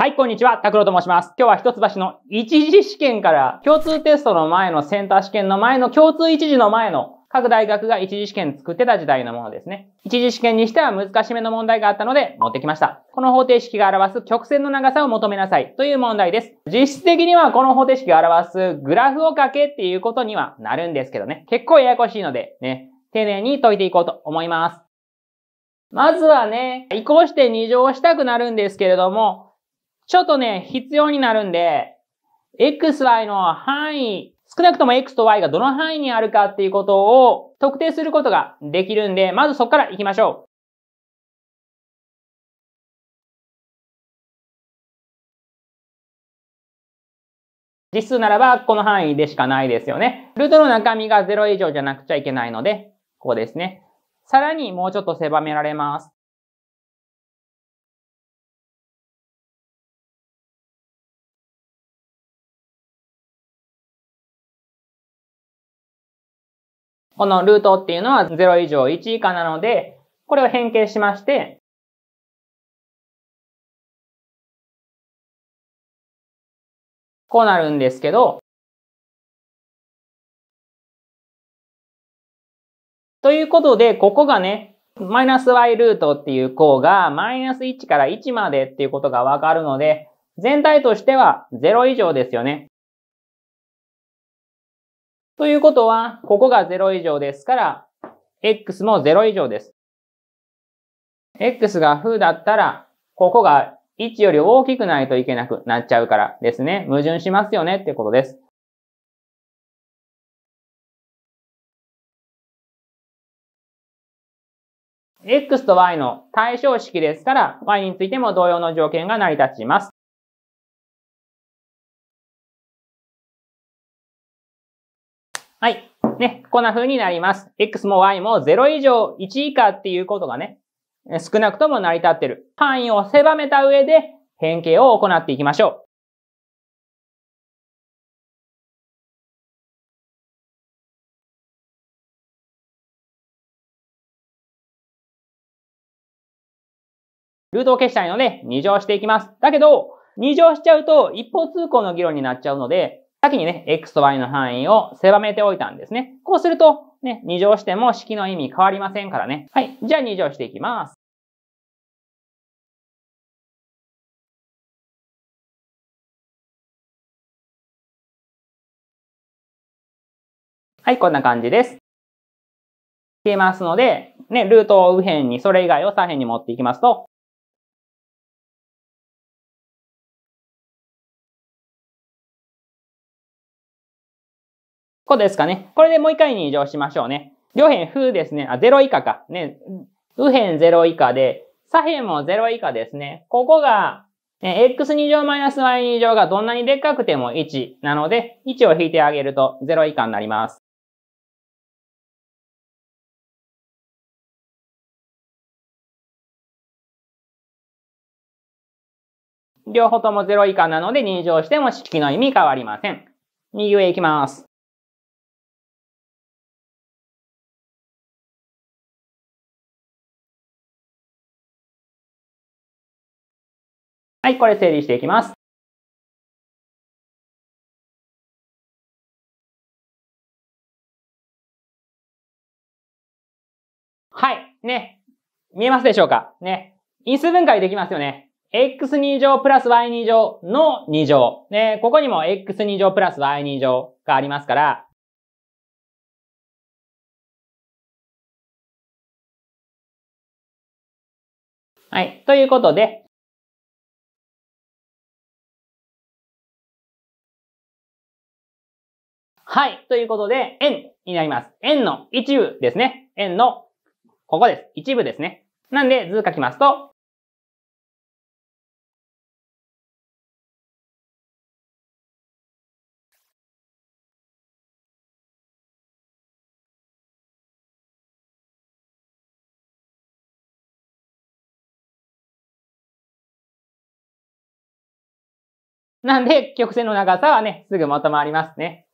はい、こんにちは。拓郎と申します。今日は一橋の一次試験から共通テストの前のセンター試験の前の共通一次の前の各大学が一次試験作ってた時代のものですね。一次試験にしては難しめの問題があったので持ってきました。この方程式が表す曲線の長さを求めなさいという問題です。実質的にはこの方程式が表すグラフを書けっていうことにはなるんですけどね。結構ややこしいのでね、丁寧に解いていこうと思います。まずはね、移行して2乗したくなるんですけれども、ちょっとね、必要になるんで、xy の範囲、少なくとも x と y がどの範囲にあるかっていうことを特定することができるんで、まずそこから行きましょう。実数ならば、この範囲でしかないですよね。ルートの中身が0以上じゃなくちゃいけないので、ここですね。さらにもうちょっと狭められます。このルートっていうのは0以上1以下なので、これを変形しまして、こうなるんですけど、ということで、ここがね、マイナス y ルートっていう項が、マイナス1から1までっていうことがわかるので、全体としては0以上ですよね。ということは、ここが0以上ですから、x も0以上です。x が負だったら、ここが1より大きくないといけなくなっちゃうからですね。矛盾しますよねってことです。x と y の対称式ですから、y についても同様の条件が成り立ちます。はい。ね、こんな風になります。x も y も0以上1以下っていうことがね、少なくとも成り立ってる。範囲を狭めた上で変形を行っていきましょう。ルートを消したいので、2乗していきます。だけど、2乗しちゃうと一方通行の議論になっちゃうので、先にね、x と y の範囲を狭めておいたんですね。こうすると、ね、二乗しても式の意味変わりませんからね。はい。じゃあ二乗していきます。はい、こんな感じです。消えますので、ね、ルートを右辺に、それ以外を左辺に持っていきますと、こうですかね。これでもう一回に移乗しましょうね。両辺風ですね。あ、0以下か。ね。右辺0以下で、左辺も0以下ですね。ここが、ね、x2 乗マイナス y2 乗がどんなにでっかくても1なので、1を引いてあげると0以下になります。両方とも0以下なので、二乗しても式の意味変わりません。右上行きます。はい、これ整理していきます。はい、ね。見えますでしょうかね。因数分解できますよね。x2 乗プラス y2 乗の2乗。ね、ここにも x2 乗プラス y2 乗がありますから、はい。ということで、はい。ということで、円になります。円の一部ですね。円の、ここです。一部ですね。なんで、図書きますと、なんで、曲線の長さはね、すぐまとまりますね。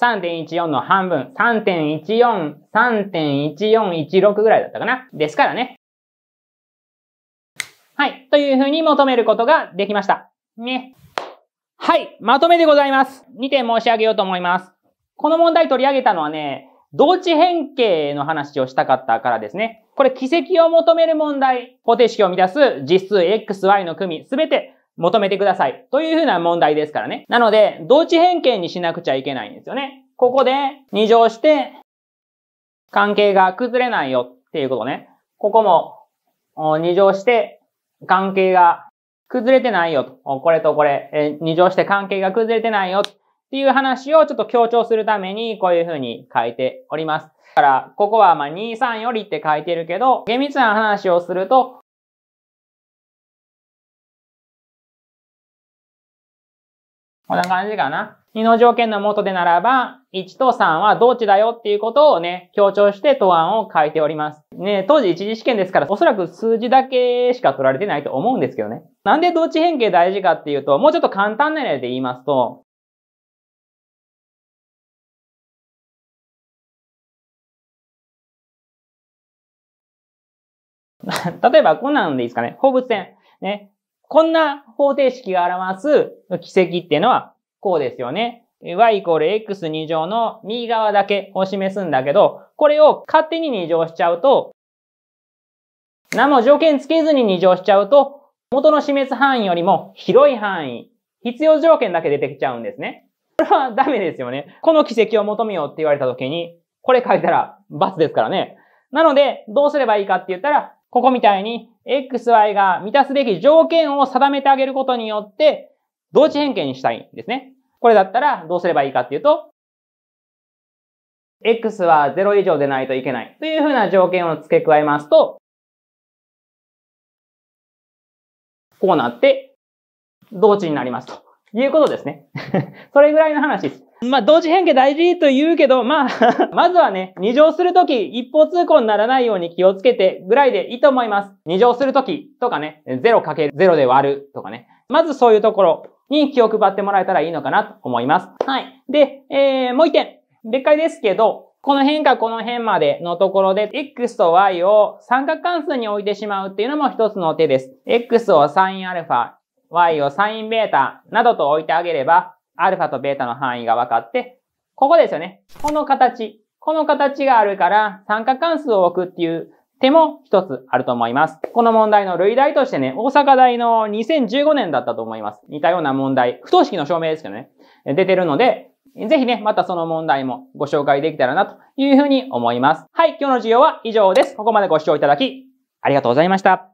3.14の半分、3.14、3.1416ぐらいだったかな。ですからね。はい。というふうに求めることができました。ね。はい。まとめでございます。2点申し上げようと思います。この問題取り上げたのはね、同値変形の話をしたかったからですね。これ、奇跡を求める問題、方程式を満たす実数 xy の組、すべて求めてください。というふうな問題ですからね。なので、同値変形にしなくちゃいけないんですよね。ここで2乗して、関係が崩れないよっていうことね。ここも2乗して、関係が崩れてないよと。これとこれ、2乗して関係が崩れてないよっていう話をちょっと強調するために、こういうふうに書いております。だから、ここはまあ23よりって書いてるけど、厳密な話をすると、こんな感じかな。2の条件の下でならば、1と3はどっちだよっていうことをね、強調して答案を書いております。ね、当時一次試験ですから、おそらく数字だけしか取られてないと思うんですけどね。なんで同値変形大事かっていうと、もうちょっと簡単な例で言いますと、例えばこんなんでいいですかね。放物線。ね。こんな方程式が表す奇跡っていうのは、こうですよね。y イコール x2 乗の右側だけを示すんだけど、これを勝手に2乗しちゃうと、何も条件つけずに2乗しちゃうと、元の示す範囲よりも広い範囲、必要条件だけ出てきちゃうんですね。これはダメですよね。この奇跡を求めようって言われた時に、これ書いたら罰ですからね。なので、どうすればいいかって言ったら、ここみたいに XY が満たすべき条件を定めてあげることによって、同値変形にしたいんですね。これだったらどうすればいいかっていうと、X は0以上でないといけないというふうな条件を付け加えますと、こうなって、同値になりますということですね。それぐらいの話です。まあ、同時変形大事と言うけど、まあ まずはね、二乗するとき、一方通行にならないように気をつけてぐらいでいいと思います。二乗するときとかね、0×0 で割るとかね。まずそういうところに気を配ってもらえたらいいのかなと思います。はい。で、えー、もう一点。でっかいですけど、この辺かこの辺までのところで、x と y を三角関数に置いてしまうっていうのも一つの手です。x を sinα、y を sinβ などと置いてあげれば、アルファとベータの範囲が分かって、ここですよね。この形。この形があるから、三角関数を置くっていう手も一つあると思います。この問題の類題としてね、大阪大の2015年だったと思います。似たような問題。不等式の証明ですけどね。出てるので、ぜひね、またその問題もご紹介できたらなというふうに思います。はい、今日の授業は以上です。ここまでご視聴いただき、ありがとうございました。